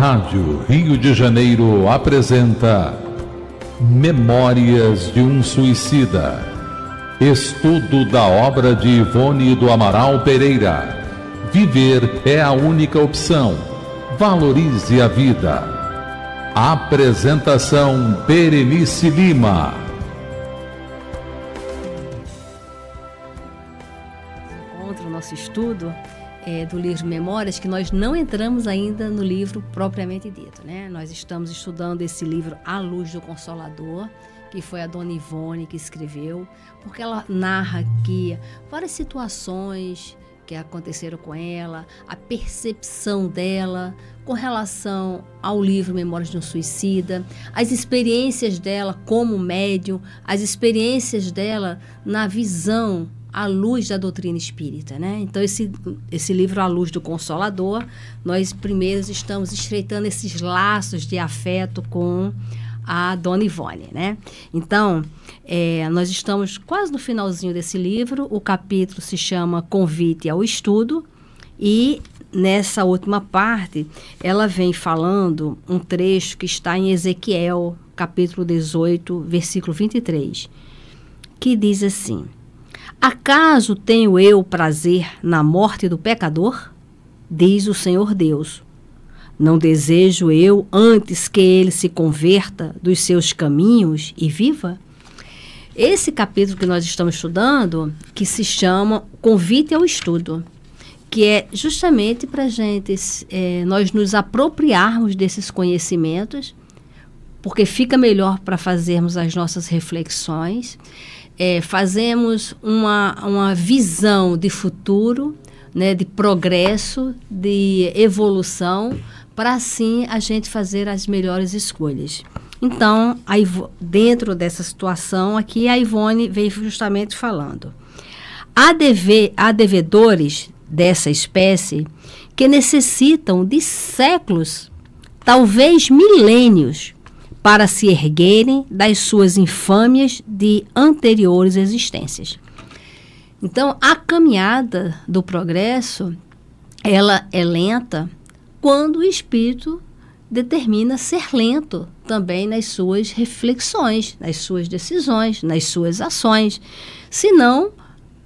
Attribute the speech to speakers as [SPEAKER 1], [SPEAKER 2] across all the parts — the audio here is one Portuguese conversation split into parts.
[SPEAKER 1] Rádio Rio de Janeiro apresenta Memórias de um Suicida. Estudo da obra de Ivone do Amaral Pereira. Viver é a única opção. Valorize a vida. Apresentação Berenice Lima. Encontra o nosso estudo é, do livro Memórias que nós não entramos ainda no livro propriamente dito, né? Nós estamos estudando esse livro A Luz do Consolador, que foi a Dona Ivone que escreveu, porque ela narra aqui várias situações que aconteceram com ela, a percepção dela com relação ao livro Memórias de um Suicida, as experiências dela como médium, as experiências dela na visão à luz da doutrina espírita, né? Então esse esse livro à luz do consolador, nós primeiros estamos estreitando esses laços de afeto com a Dona Ivone, né? Então, é, nós estamos quase no finalzinho desse livro. O capítulo se chama Convite ao Estudo e nessa última parte ela vem falando um trecho que está em Ezequiel, capítulo 18, versículo 23, que diz assim: Acaso tenho eu prazer na morte do pecador? Diz o Senhor Deus. Não desejo eu antes que ele se converta dos seus caminhos e viva? Esse capítulo que nós estamos estudando, que se chama Convite ao Estudo, que é justamente para gente é, nós nos apropriarmos desses conhecimentos, porque fica melhor para fazermos as nossas reflexões é, fazemos uma, uma visão de futuro, né, de progresso, de evolução, para assim a gente fazer as melhores escolhas. Então, Ivone, dentro dessa situação aqui, a Ivone veio justamente falando. Há, deve, há devedores dessa espécie que necessitam de séculos, talvez milênios, para se erguerem das suas infâmias de anteriores existências. Então, a caminhada do progresso, ela é lenta quando o espírito determina ser lento também nas suas reflexões, nas suas decisões, nas suas ações. Senão,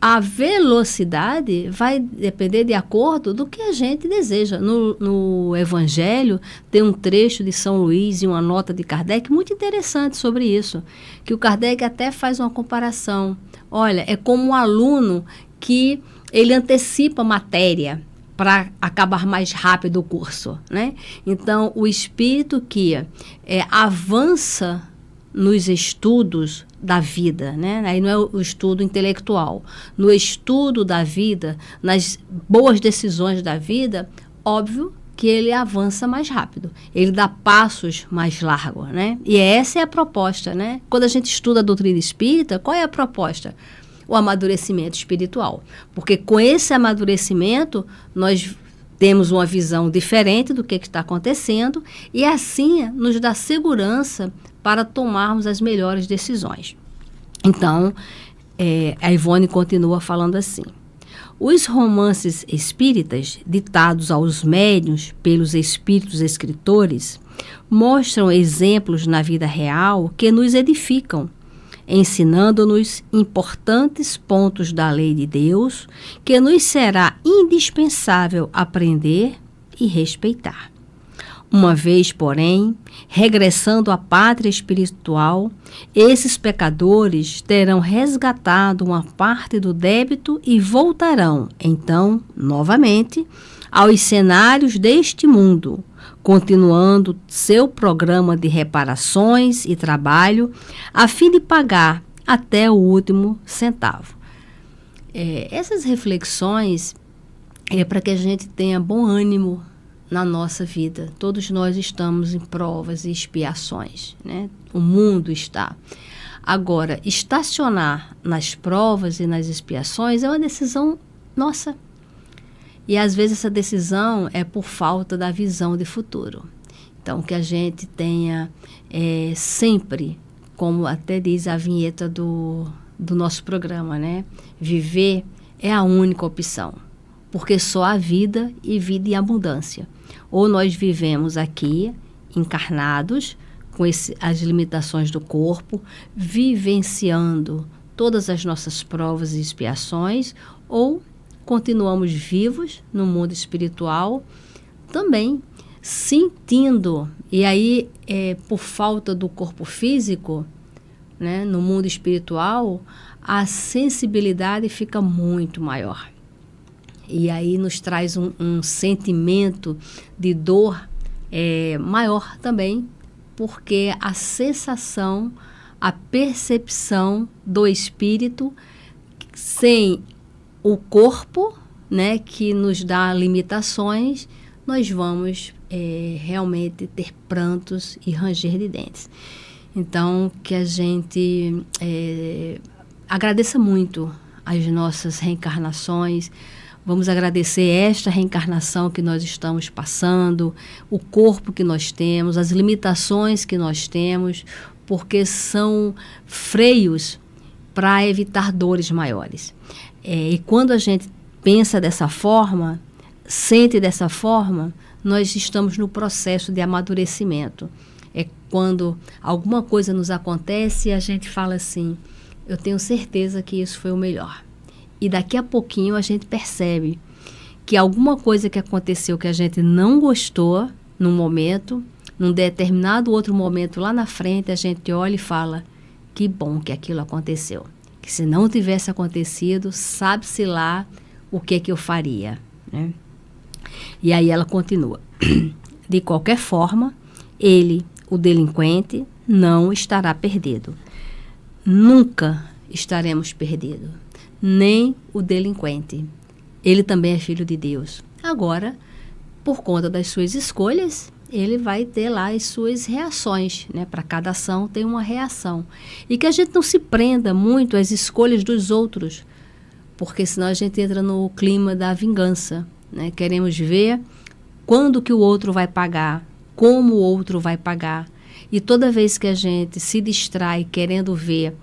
[SPEAKER 1] a velocidade vai depender de acordo do que a gente deseja. No, no, Evangelho tem um trecho de São Luís e uma nota de Kardec muito interessante sobre isso, que o Kardec até faz uma comparação. Olha, é como um aluno que ele antecipa matéria para acabar mais rápido o curso, né? Então, o espírito que é, avança nos estudos da vida, né? Aí não é o estudo intelectual. No estudo da vida, nas boas decisões da vida, óbvio que ele avança mais rápido, ele dá passos mais largos, né? E essa é a proposta, né? Quando a gente estuda a doutrina espírita, qual é a proposta? O amadurecimento espiritual. Porque com esse amadurecimento, nós temos uma visão diferente do que está acontecendo e assim nos dá segurança para tomarmos as melhores decisões. Então, é, a Ivone continua falando assim. Os romances espíritas, ditados aos médiuns pelos espíritos escritores, mostram exemplos na vida real que nos edificam, ensinando-nos importantes pontos da lei de Deus que nos será indispensável aprender e respeitar. Uma vez, porém, regressando à pátria espiritual, esses pecadores terão resgatado uma parte do débito e voltarão, então, novamente, aos cenários deste mundo, continuando seu programa de reparações e trabalho, a fim de pagar até o último centavo. É, essas reflexões é para que a gente tenha bom ânimo na nossa vida. Todos nós estamos em provas e expiações, né? O mundo está. Agora, estacionar nas provas e nas expiações é uma decisão nossa. E às vezes essa decisão é por falta da visão de futuro. Então, que a gente tenha é, sempre, como até diz a vinheta do, do nosso programa, né? Viver é a única opção, porque só há vida e vida em abundância. Ou nós vivemos aqui, encarnados, com esse, as limitações do corpo, vivenciando todas as nossas provas e expiações, ou continuamos vivos no mundo espiritual, também sentindo. E aí, é, por falta do corpo físico, né, no mundo espiritual, a sensibilidade fica muito maior. E aí nos traz um, um sentimento de dor é, maior também, porque a sensação, a percepção do espírito sem o corpo, né, que nos dá limitações, nós vamos é, realmente ter prantos e ranger de dentes. Então, que a gente é, agradeça muito as nossas reencarnações, Vamos agradecer esta reencarnação que nós estamos passando, o corpo que nós temos, as limitações que nós temos, porque são freios para evitar dores maiores. É, e quando a gente pensa dessa forma, sente dessa forma, nós estamos no processo de amadurecimento. É quando alguma coisa nos acontece e a gente fala assim: eu tenho certeza que isso foi o melhor e daqui a pouquinho a gente percebe que alguma coisa que aconteceu que a gente não gostou num momento, num determinado outro momento lá na frente, a gente olha e fala: que bom que aquilo aconteceu. Que se não tivesse acontecido, sabe-se lá o que, que eu faria. Né? E aí ela continua: de qualquer forma, ele, o delinquente, não estará perdido. Nunca estaremos perdidos nem o delinquente. Ele também é filho de Deus. Agora, por conta das suas escolhas, ele vai ter lá as suas reações, né? Para cada ação tem uma reação. E que a gente não se prenda muito às escolhas dos outros, porque senão a gente entra no clima da vingança, né? Queremos ver quando que o outro vai pagar, como o outro vai pagar. E toda vez que a gente se distrai querendo ver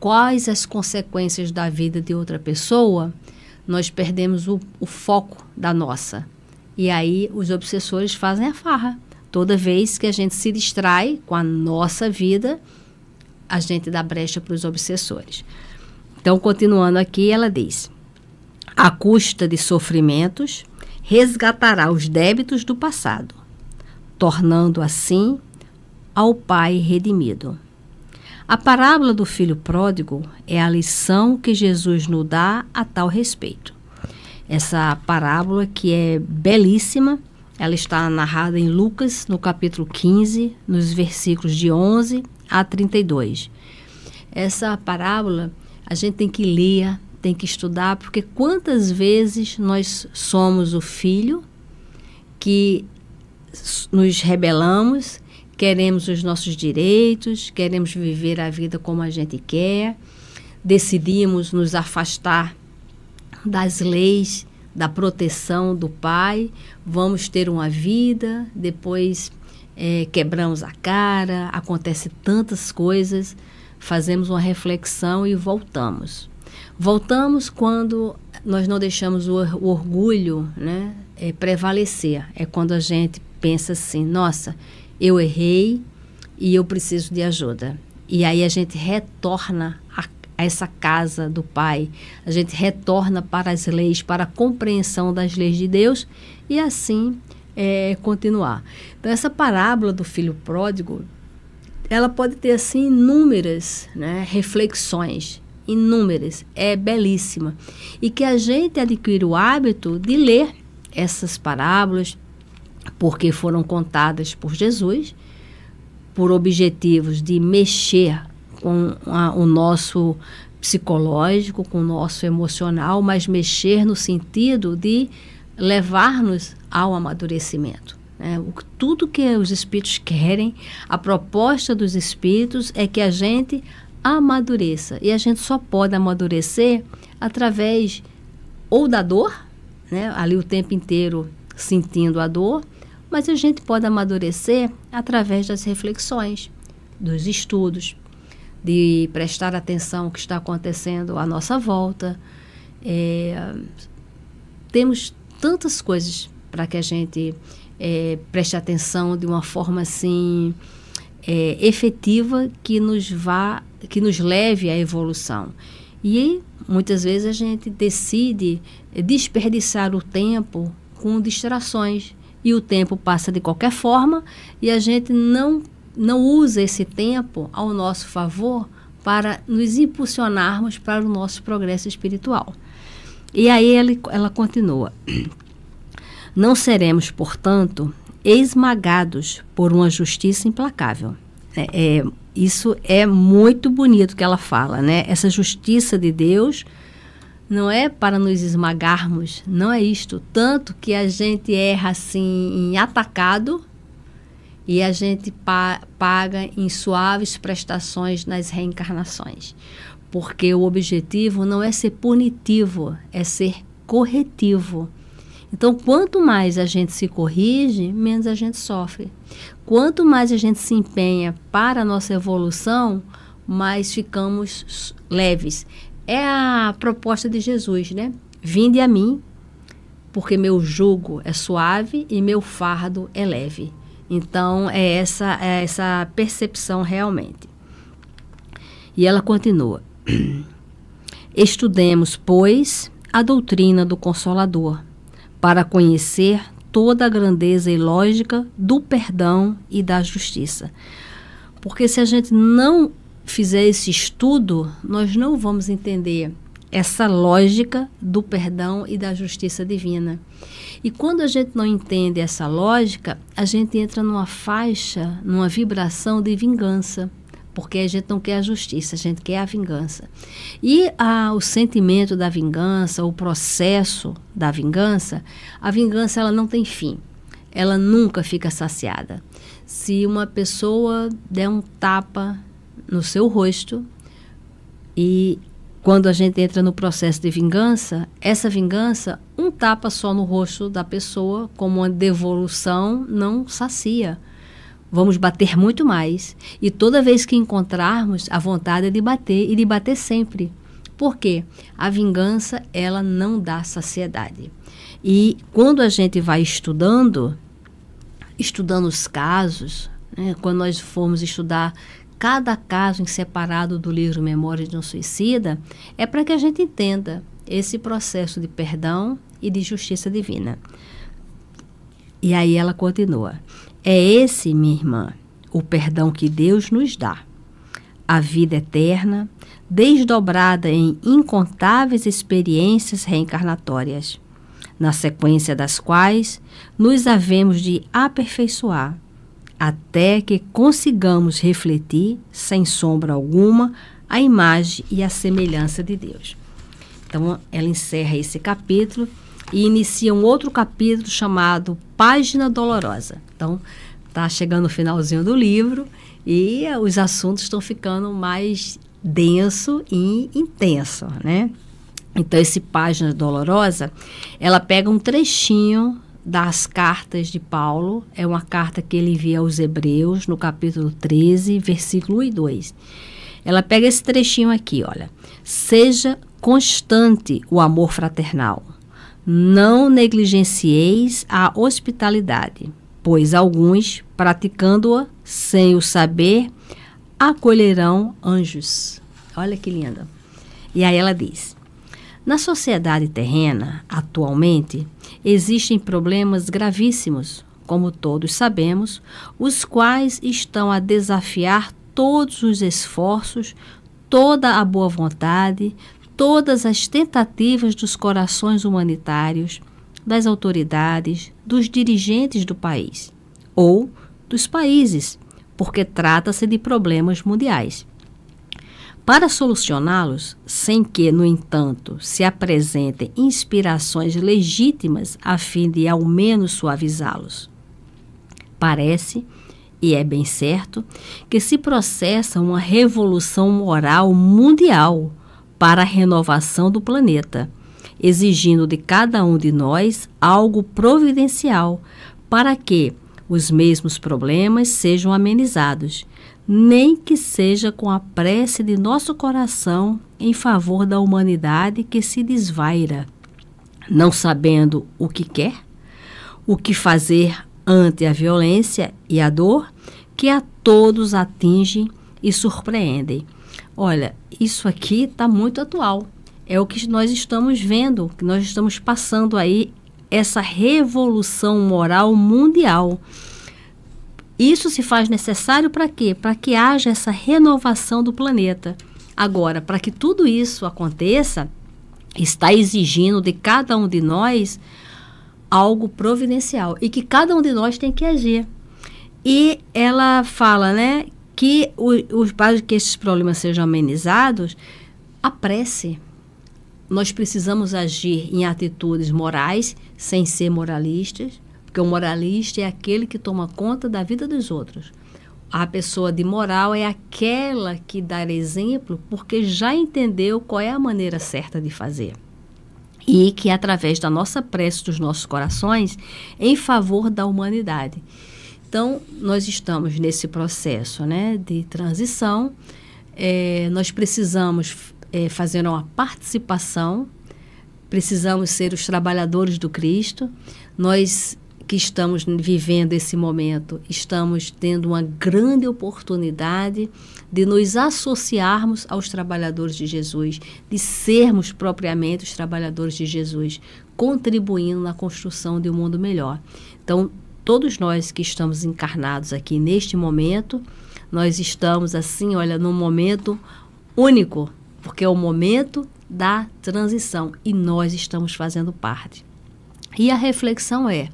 [SPEAKER 1] quais as consequências da vida de outra pessoa, nós perdemos o, o foco da nossa. E aí os obsessores fazem a farra. Toda vez que a gente se distrai com a nossa vida, a gente dá brecha para os obsessores. Então, continuando aqui, ela diz: a custa de sofrimentos, resgatará os débitos do passado, tornando assim ao Pai redimido. A parábola do filho pródigo é a lição que Jesus nos dá a tal respeito. Essa parábola que é belíssima, ela está narrada em Lucas, no capítulo 15, nos versículos de 11 a 32. Essa parábola a gente tem que ler, tem que estudar, porque quantas vezes nós somos o filho que nos rebelamos queremos os nossos direitos, queremos viver a vida como a gente quer, decidimos nos afastar das leis da proteção do pai, vamos ter uma vida, depois é, quebramos a cara, acontece tantas coisas, fazemos uma reflexão e voltamos. Voltamos quando nós não deixamos o, o orgulho né, é, prevalecer. É quando a gente pensa assim, nossa, eu errei e eu preciso de ajuda. E aí a gente retorna a, a essa casa do Pai, a gente retorna para as leis, para a compreensão das leis de Deus e assim é, continuar. Então, essa parábola do filho pródigo, ela pode ter assim inúmeras né, reflexões, inúmeras, é belíssima. E que a gente adquire o hábito de ler essas parábolas, porque foram contadas por Jesus por objetivos de mexer com a, o nosso psicológico, com o nosso emocional, mas mexer no sentido de levar-nos ao amadurecimento. É, o, tudo que os espíritos querem, a proposta dos espíritos é que a gente amadureça. E a gente só pode amadurecer através ou da dor, né? ali o tempo inteiro sentindo a dor, mas a gente pode amadurecer através das reflexões, dos estudos, de prestar atenção ao que está acontecendo à nossa volta. É, temos tantas coisas para que a gente é, preste atenção de uma forma assim é, efetiva que nos vá, que nos leve à evolução. E muitas vezes a gente decide desperdiçar o tempo com distrações e o tempo passa de qualquer forma e a gente não não usa esse tempo ao nosso favor para nos impulsionarmos para o nosso progresso espiritual. E aí ele, ela continua: Não seremos, portanto, esmagados por uma justiça implacável. É, é, isso é muito bonito que ela fala, né? Essa justiça de Deus não é para nos esmagarmos, não é isto. Tanto que a gente erra assim em atacado e a gente pa paga em suaves prestações nas reencarnações. Porque o objetivo não é ser punitivo, é ser corretivo. Então, quanto mais a gente se corrige, menos a gente sofre. Quanto mais a gente se empenha para a nossa evolução, mais ficamos leves. É a proposta de Jesus, né? Vinde a mim, porque meu jugo é suave e meu fardo é leve. Então, é essa, é essa percepção realmente. E ela continua: Estudemos, pois, a doutrina do Consolador, para conhecer toda a grandeza e lógica do perdão e da justiça. Porque se a gente não fizer esse estudo, nós não vamos entender essa lógica do perdão e da justiça divina. E quando a gente não entende essa lógica, a gente entra numa faixa, numa vibração de vingança, porque a gente não quer a justiça, a gente quer a vingança. E ah, o sentimento da vingança, o processo da vingança, a vingança ela não tem fim, ela nunca fica saciada. Se uma pessoa der um tapa no seu rosto. E quando a gente entra no processo de vingança, essa vingança, um tapa só no rosto da pessoa, como uma devolução, não sacia. Vamos bater muito mais. E toda vez que encontrarmos, a vontade é de bater e de bater sempre. Por quê? A vingança, ela não dá saciedade. E quando a gente vai estudando, estudando os casos, né, quando nós formos estudar cada caso em separado do livro Memória de um Suicida, é para que a gente entenda esse processo de perdão e de justiça divina. E aí ela continua: É esse, minha irmã, o perdão que Deus nos dá. A vida eterna, desdobrada em incontáveis experiências reencarnatórias, na sequência das quais nos havemos de aperfeiçoar até que consigamos refletir, sem sombra alguma, a imagem e a semelhança de Deus. Então, ela encerra esse capítulo e inicia um outro capítulo chamado Página Dolorosa. Então, está chegando o finalzinho do livro e os assuntos estão ficando mais denso e intenso, né? Então, esse Página Dolorosa, ela pega um trechinho das cartas de Paulo, é uma carta que ele envia aos Hebreus, no capítulo 13, versículo 1 e 2. Ela pega esse trechinho aqui, olha. Seja constante o amor fraternal. Não negligencieis a hospitalidade, pois alguns, praticando-a sem o saber, acolherão anjos. Olha que linda. E aí ela diz: na sociedade terrena, atualmente, existem problemas gravíssimos, como todos sabemos, os quais estão a desafiar todos os esforços, toda a boa vontade, todas as tentativas dos corações humanitários, das autoridades, dos dirigentes do país ou dos países, porque trata-se de problemas mundiais. Para solucioná-los, sem que, no entanto, se apresentem inspirações legítimas a fim de ao menos suavizá-los. Parece, e é bem certo, que se processa uma revolução moral mundial para a renovação do planeta, exigindo de cada um de nós algo providencial para que os mesmos problemas sejam amenizados nem que seja com a prece de nosso coração em favor da humanidade que se desvaira, não sabendo o que quer, o que fazer ante a violência e a dor que a todos atingem e surpreendem. Olha, isso aqui está muito atual. É o que nós estamos vendo, que nós estamos passando aí essa revolução moral mundial isso se faz necessário para quê? Para que haja essa renovação do planeta. Agora, para que tudo isso aconteça, está exigindo de cada um de nós algo providencial e que cada um de nós tem que agir. E ela fala, né, que os para que esses problemas sejam amenizados, a prece. Nós precisamos agir em atitudes morais, sem ser moralistas porque o moralista é aquele que toma conta da vida dos outros. A pessoa de moral é aquela que dá exemplo porque já entendeu qual é a maneira certa de fazer. E que, através da nossa prece dos nossos corações, em favor da humanidade. Então, nós estamos nesse processo né, de transição. É, nós precisamos é, fazer uma participação, precisamos ser os trabalhadores do Cristo. Nós que estamos vivendo esse momento. Estamos tendo uma grande oportunidade de nos associarmos aos trabalhadores de Jesus, de sermos propriamente os trabalhadores de Jesus, contribuindo na construção de um mundo melhor. Então, todos nós que estamos encarnados aqui neste momento, nós estamos assim, olha, num momento único, porque é o momento da transição e nós estamos fazendo parte. E a reflexão é: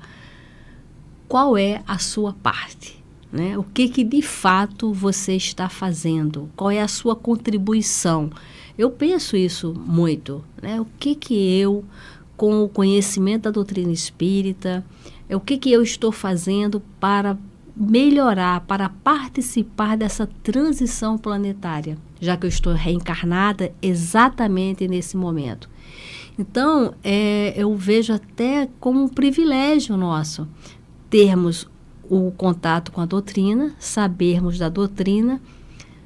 [SPEAKER 1] qual é a sua parte. Né? O que, que de fato você está fazendo? Qual é a sua contribuição? Eu penso isso muito. Né? O que, que eu, com o conhecimento da doutrina espírita, é o que, que eu estou fazendo para melhorar, para participar dessa transição planetária, já que eu estou reencarnada exatamente nesse momento. Então, é, eu vejo até como um privilégio nosso termos o contato com a doutrina, sabermos da doutrina,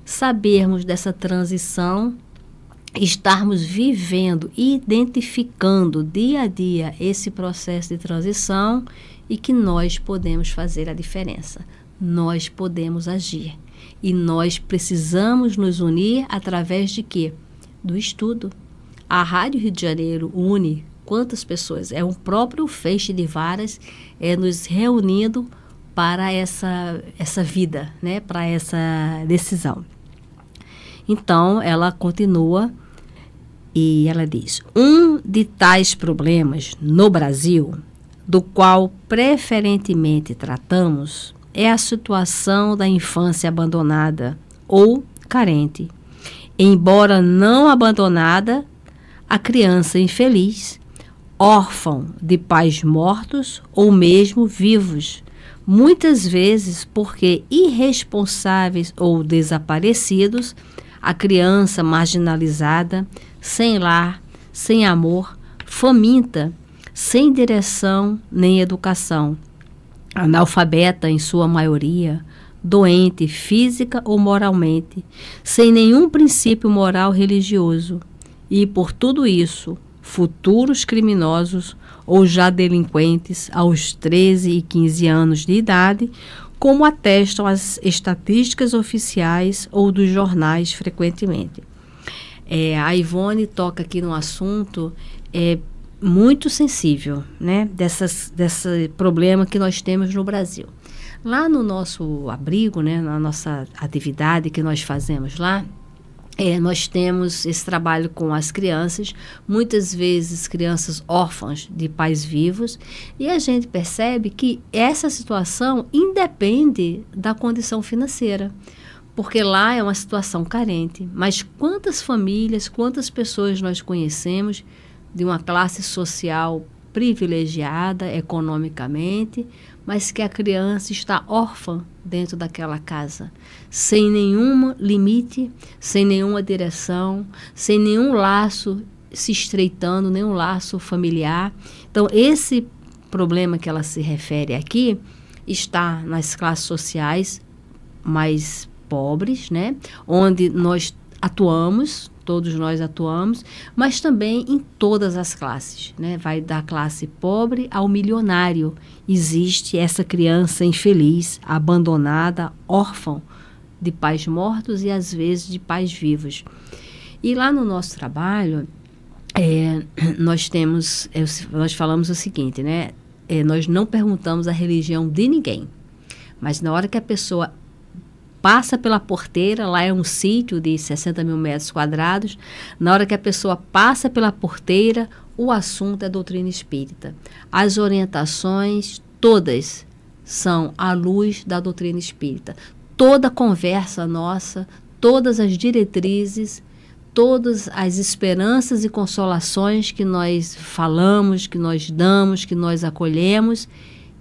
[SPEAKER 1] sabermos dessa transição, estarmos vivendo e identificando dia a dia esse processo de transição e que nós podemos fazer a diferença. Nós podemos agir. E nós precisamos nos unir através de quê? Do estudo. A Rádio Rio de Janeiro une quantas pessoas. É um próprio feixe de varas é, nos reunindo para essa, essa vida, né? para essa decisão. Então, ela continua e ela diz: um de tais problemas no Brasil, do qual preferentemente tratamos, é a situação da infância abandonada ou carente. Embora não abandonada, a criança infeliz órfão de pais mortos ou mesmo vivos, muitas vezes porque irresponsáveis ou desaparecidos, a criança marginalizada, sem lar, sem amor, faminta, sem direção nem educação, analfabeta em sua maioria, doente física ou moralmente, sem nenhum princípio moral religioso. E por tudo isso, futuros criminosos ou já delinquentes aos 13 e 15 anos de idade, como atestam as estatísticas oficiais ou dos jornais frequentemente. É, a Ivone toca aqui no assunto é, muito sensível, né, dessas, desse problema que nós temos no Brasil. Lá no nosso abrigo, né, na nossa atividade que nós fazemos lá, é, nós temos esse trabalho com as crianças, muitas vezes crianças órfãs de pais vivos, e a gente percebe que essa situação independe da condição financeira, porque lá é uma situação carente. Mas quantas famílias, quantas pessoas nós conhecemos de uma classe social privilegiada economicamente, mas que a criança está órfã dentro daquela casa, sem nenhum limite, sem nenhuma direção, sem nenhum laço se estreitando, nenhum laço familiar. Então, esse problema que ela se refere aqui está nas classes sociais mais pobres, né? onde nós atuamos todos nós atuamos, mas também em todas as classes. Né? Vai da classe pobre ao milionário. Existe essa criança infeliz, abandonada, órfã de pais mortos e às vezes de pais vivos. E lá no nosso trabalho, é, nós temos, é, nós falamos o seguinte, né? É, nós não perguntamos a religião de ninguém, mas na hora que a pessoa passa pela porteira, lá é um sítio de 60 mil metros quadrados. Na hora que a pessoa passa pela porteira, o assunto é doutrina espírita. As orientações, todas, são à luz da doutrina espírita. Toda conversa nossa, todas as diretrizes, todas as esperanças e consolações que nós falamos, que nós damos, que nós acolhemos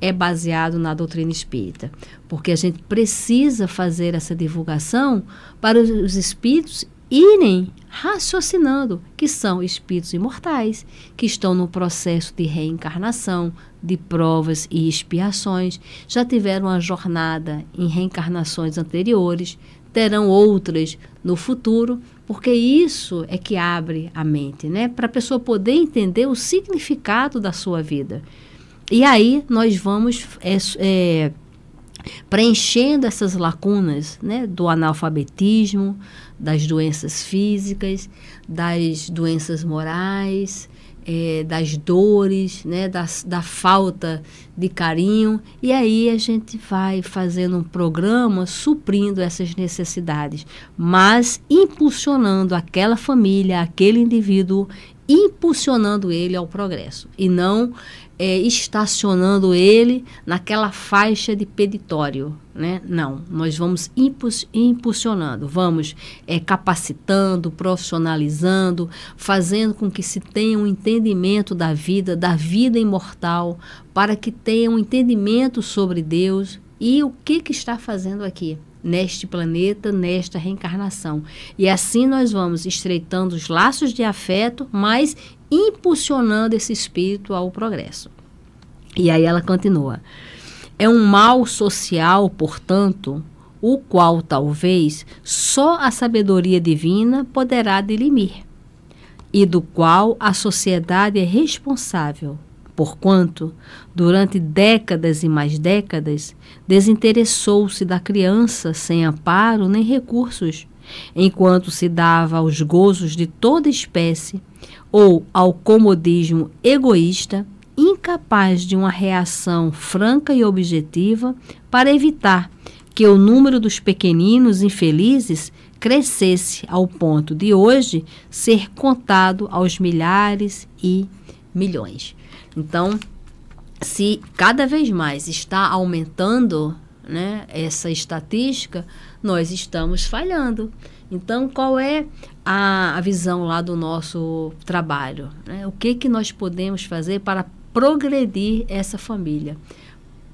[SPEAKER 1] é baseado na doutrina espírita, porque a gente precisa fazer essa divulgação para os espíritos irem raciocinando que são espíritos imortais, que estão no processo de reencarnação, de provas e expiações, já tiveram uma jornada em reencarnações anteriores, terão outras no futuro, porque isso é que abre a mente, né, para a pessoa poder entender o significado da sua vida. E aí nós vamos é, é, preenchendo essas lacunas né, do analfabetismo, das doenças físicas, das doenças morais, é, das dores, né, da falta de carinho. E aí a gente vai fazendo um programa suprindo essas necessidades, mas impulsionando aquela família, aquele indivíduo impulsionando ele ao progresso e não é, estacionando ele naquela faixa de peditório. Né? Não, nós vamos impulsionando, vamos é, capacitando, profissionalizando, fazendo com que se tenha um entendimento da vida, da vida imortal, para que tenha um entendimento sobre Deus e o que, que está fazendo aqui neste planeta, nesta reencarnação. E assim nós vamos estreitando os laços de afeto, mas impulsionando esse espírito ao progresso. E aí ela continua. É um mal social, portanto, o qual talvez só a sabedoria divina poderá dirimir, e do qual a sociedade é responsável, porquanto, durante décadas e mais décadas, desinteressou-se da criança sem amparo nem recursos, enquanto se dava aos gozos de toda espécie ou ao comodismo egoísta, incapaz de uma reação franca e objetiva para evitar que o número dos pequeninos infelizes crescesse ao ponto de hoje ser contado aos milhares e milhões. Então, se cada vez mais está aumentando né, essa estatística, nós estamos falhando. Então, qual é a, a visão lá do nosso trabalho? Né? O que, que nós podemos fazer para progredir essa família?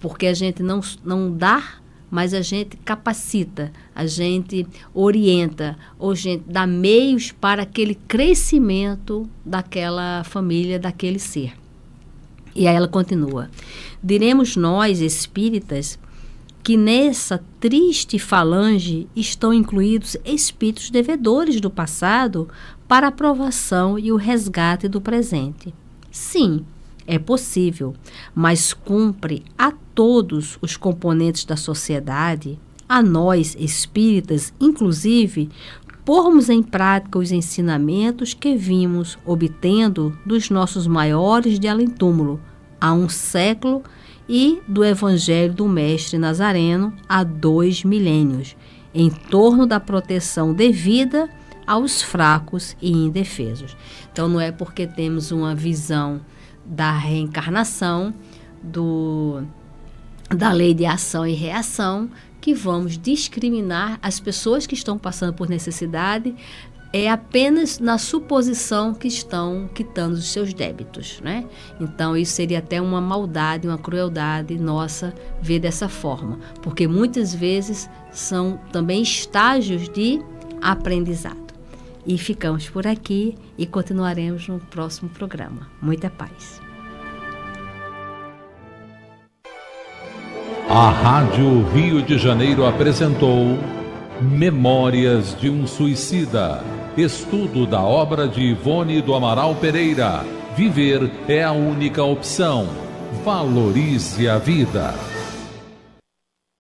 [SPEAKER 1] Porque a gente não, não dá, mas a gente capacita, a gente orienta, ou a gente dá meios para aquele crescimento daquela família, daquele ser. E aí ela continua: Diremos nós, espíritas, que nessa triste falange estão incluídos espíritos devedores do passado para a provação e o resgate do presente. Sim, é possível, mas cumpre a todos os componentes da sociedade, a nós espíritas, inclusive, pormos em prática os ensinamentos que vimos obtendo dos nossos maiores de além túmulo há um século e do Evangelho do Mestre Nazareno há dois milênios, em torno da proteção devida aos fracos e indefesos. Então não é porque temos uma visão da reencarnação, do da lei de ação e reação, que vamos discriminar as pessoas que estão passando por necessidade é apenas na suposição que estão quitando os seus débitos, né? Então isso seria até uma maldade, uma crueldade nossa ver dessa forma, porque muitas vezes são também estágios de aprendizado. E ficamos por aqui e continuaremos no próximo programa. Muita paz. A Rádio Rio de Janeiro apresentou Memórias de um Suicida. Estudo da obra de Ivone do Amaral Pereira. Viver é a única opção. Valorize a vida.